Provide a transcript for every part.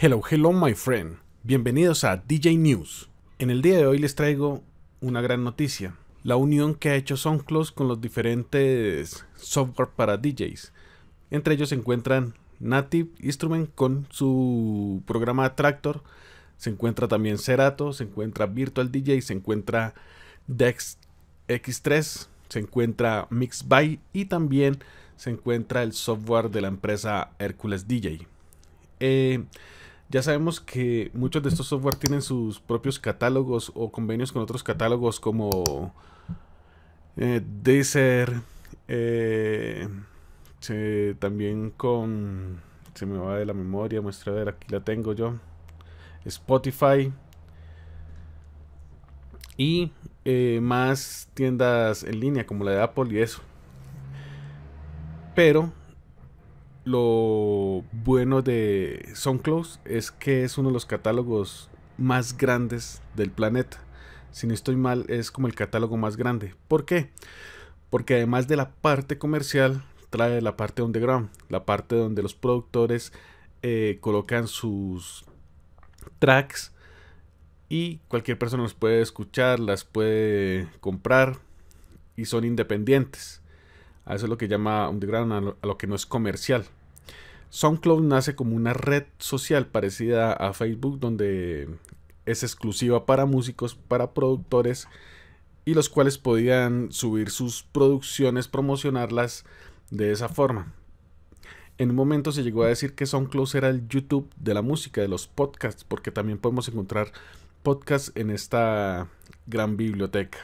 Hello, hello my friend. Bienvenidos a DJ News. En el día de hoy les traigo una gran noticia. La unión que ha hecho SoundCloud con los diferentes software para DJs. Entre ellos se encuentran Native Instrument con su programa Tractor. Se encuentra también Serato, se encuentra Virtual DJ, se encuentra Dex X3, se encuentra Mixby y también se encuentra el software de la empresa Hercules DJ. Eh, ya sabemos que muchos de estos software tienen sus propios catálogos o convenios con otros catálogos como eh, Deezer, eh, también con... Se me va de la memoria, muestra a ver, aquí la tengo yo. Spotify. Y eh, más tiendas en línea como la de Apple y eso. Pero lo bueno de SoundCloud es que es uno de los catálogos más grandes del planeta. Si no estoy mal, es como el catálogo más grande. ¿Por qué? Porque además de la parte comercial, trae la parte underground, la parte donde los productores eh, colocan sus tracks y cualquier persona los puede escuchar, las puede comprar y son independientes. eso es lo que llama underground, a lo que no es comercial. SoundCloud nace como una red social parecida a Facebook donde es exclusiva para músicos, para productores y los cuales podían subir sus producciones, promocionarlas de esa forma. En un momento se llegó a decir que SoundCloud era el YouTube de la música, de los podcasts, porque también podemos encontrar podcasts en esta gran biblioteca.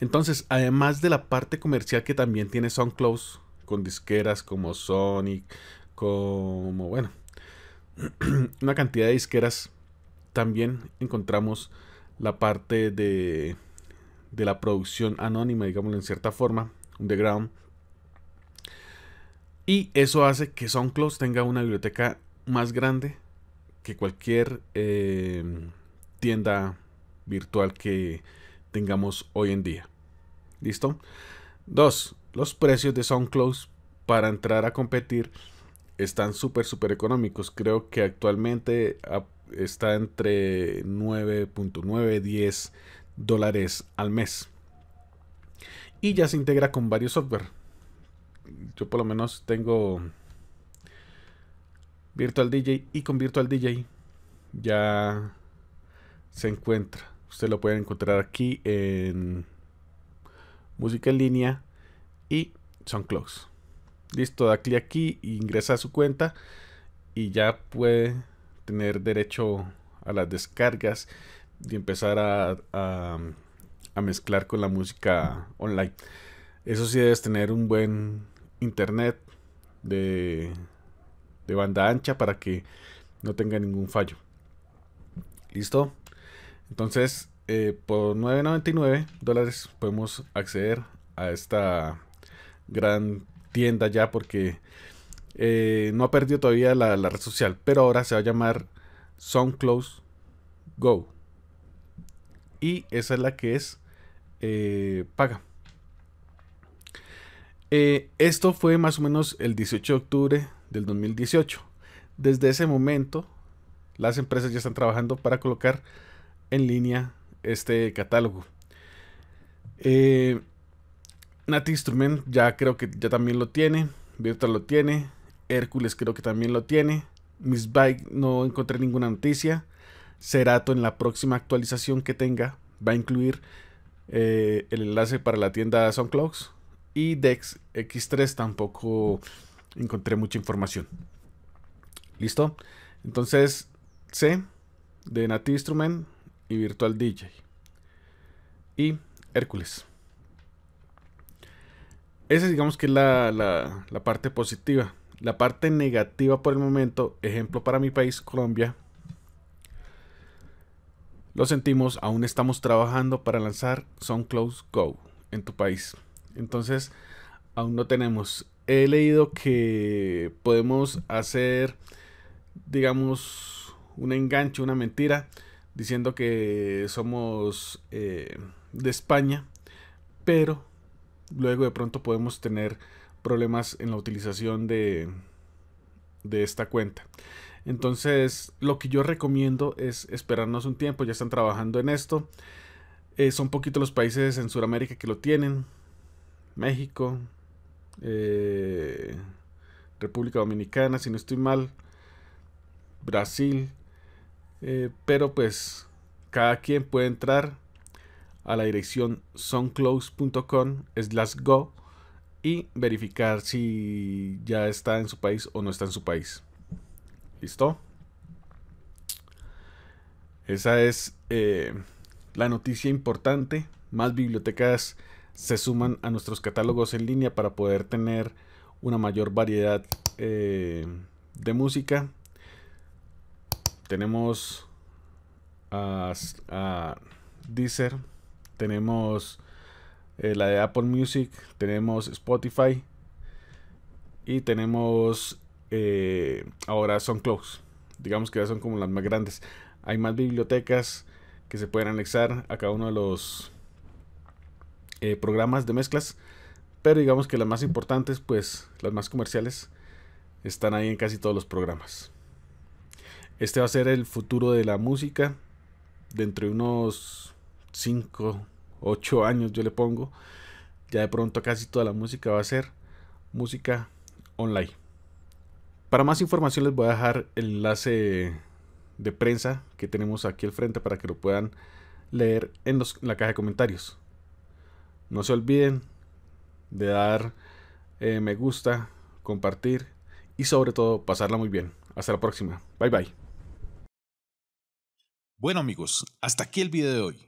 Entonces, además de la parte comercial que también tiene SoundCloud, con disqueras como Sonic, como, bueno, una cantidad de disqueras, también encontramos la parte de, la producción anónima, digámoslo en cierta forma, underground. Y eso hace que SoundCloud tenga una biblioteca más grande que cualquier eh, tienda virtual que tengamos hoy en día. ¿Listo? Dos, los precios de SoundCloud para entrar a competir están súper, súper económicos. Creo que actualmente ah, está entre 9.9, 10 dólares al mes. Y ya se integra con varios software. Yo por lo menos tengo Virtual DJ y con Virtual DJ ya se encuentra. Usted lo puede encontrar aquí en música en línea y son clocks. Listo, da clic aquí, ingresa a su cuenta y ya puede tener derecho a las descargas y empezar a, mezclar con la música online. Eso sí debes tener un buen internet de, banda ancha para que no tenga ningún fallo. ¿Listo? Entonces, eh, por 9.99 dólares podemos acceder a esta gran tienda ya porque eh, no ha perdido todavía la, red social, pero ahora se va a llamar SoundCloud Go. Y esa es la que es eh, paga. Eh, esto fue más o menos el 18 de octubre del 2018. Desde ese momento, las empresas ya están trabajando para colocar en línea este catálogo. Nati Instrument ya creo que ya también lo tiene. Virtual lo tiene. Hércules creo que también lo tiene. Miss Bike no encontré ninguna noticia. Cerato en la próxima actualización que tenga va a incluir eh, el enlace para la tienda SoundClouds. Y Dex X3 tampoco encontré mucha información. ¿Listo? Entonces, C de Nati Instrument y Virtual DJ. Y Hércules. Esa digamos que es la, parte positiva. La parte negativa por el momento, ejemplo para mi país, Colombia, lo sentimos, aún estamos trabajando para lanzar SoundCloud Go en tu país. Entonces, aún no tenemos. He leído que podemos hacer, digamos, un enganche, una mentira, diciendo que somos eh, de España, pero Luego de pronto podemos tener problemas en la utilización de, esta cuenta. Entonces, lo que yo recomiendo es esperarnos un tiempo, ya están trabajando en esto. Eh, son poquitos los países en Sudamérica que lo tienen. México, eh, República Dominicana, si no estoy mal, Brasil. Eh, pero pues cada quien puede entrar a la dirección sonclose.com slash go y verificar si ya está en su país o no está en su país. ¿Listo? Esa es eh, la noticia importante. Más bibliotecas se suman a nuestros catálogos en línea para poder tener una mayor variedad eh, de música. Tenemos a, a Deezer, tenemos eh, la de Apple Music, tenemos Spotify y tenemos eh, ahora son Digamos que ya son como las más grandes. Hay más bibliotecas que se pueden anexar a cada uno de los eh, programas de mezclas. Pero digamos que las más importantes, pues las más comerciales, están ahí en casi todos los programas. Este va a ser el futuro de la música dentro de unos 5, 8 años yo le pongo, ya de pronto casi toda la música va a ser música online. Para más información les voy a dejar el enlace de prensa que tenemos aquí al frente para que lo puedan leer en, la caja de comentarios. No se olviden de dar eh, me gusta, compartir y sobre todo pasarla muy bien. Hasta la próxima. Bye bye. Bueno amigos, hasta aquí el video de hoy.